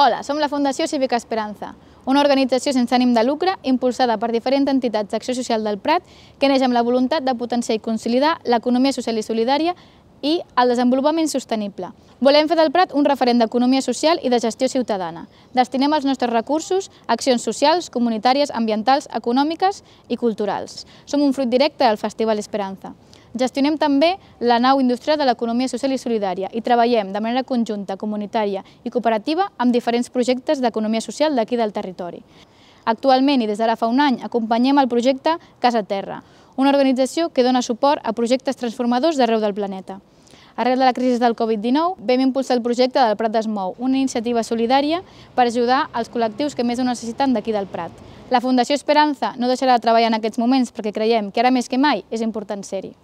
Hola, som la Fundació Cívica Esperança, una organització sense ànim de lucre impulsada per diferents entitats d'acció social del Prat que neix amb la voluntat de potenciar i consolidar l'economia social i solidària i el desenvolupament sostenible. Volem fer del Prat un referent d'economia social i de gestió ciutadana. Destinem els nostres recursos a accions socials, comunitàries, ambientals, econòmiques i culturals. Som un fruit directe del Festival Esperança. Gestionem també la nau industrial de l'economia social i solidària i treballem de manera conjunta, comunitària i cooperativa amb diferents projectes d'economia social d'aquí del territori. Actualment i des d'ara fa un any acompanyem el projecte Casa Terra, una organització que dona suport a projectes transformadors d'arreu del planeta. Arrel de la crisi del Covid-19 vam impulsar el projecte del Prat Desmou, una iniciativa solidària per ajudar els col·lectius que més ho necessiten d'aquí del Prat. La Fundació Esperança no deixarà de treballar en aquests moments perquè creiem que ara més que mai és important ser-hi.